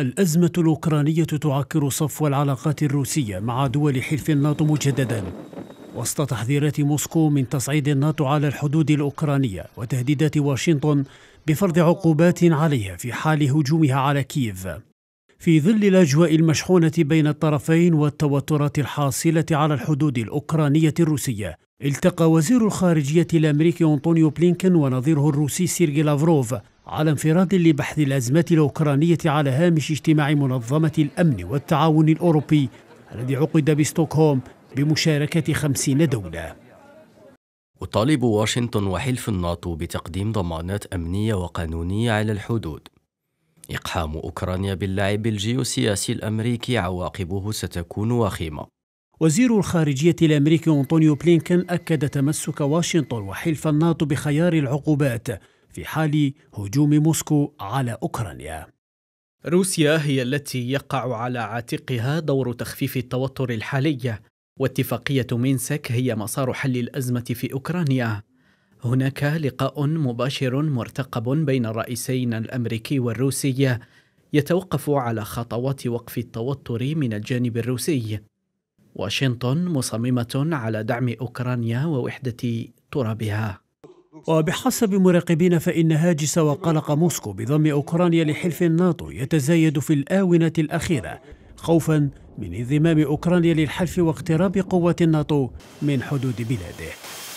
الأزمة الأوكرانية تعكر صفو العلاقات الروسية مع دول حلف الناتو مجددا وسط تحذيرات موسكو من تصعيد الناتو على الحدود الأوكرانية وتهديدات واشنطن بفرض عقوبات عليها في حال هجومها على كييف في ظل الأجواء المشحونة بين الطرفين والتوترات الحاصلة على الحدود الأوكرانية الروسية التقى وزير الخارجية الأمريكي أنطونيو بلينكن ونظيره الروسي سيرجي لافروف على انفراد لبحث الأزمات الأوكرانية على هامش اجتماع منظمة الأمن والتعاون الأوروبي الذي عقد بستوكهولم بمشاركة خمسين دولة وطالب واشنطن وحلف الناتو بتقديم ضمانات أمنية وقانونية على الحدود إقحام أوكرانيا باللعب الجيوسياسي الأمريكي عواقبه ستكون وخيمة وزير الخارجية الأمريكي أنطونيو بلينكن أكد تمسك واشنطن وحلف الناتو بخيار العقوبات في حال هجوم موسكو على أوكرانيا روسيا هي التي يقع على عاتقها دور تخفيف التوتر الحالي واتفاقية مينسك هي مسار حل الأزمة في أوكرانيا هناك لقاء مباشر مرتقب بين الرئيسين الأمريكي والروسي يتوقف على خطوات وقف التوتر من الجانب الروسي واشنطن مصممة على دعم أوكرانيا ووحدة ترابها وبحسب مراقبين فإن هاجس وقلق موسكو بضم أوكرانيا لحلف الناتو يتزايد في الآونة الأخيرة خوفا من انضمام أوكرانيا للحلف واقتراب قوة الناتو من حدود بلاده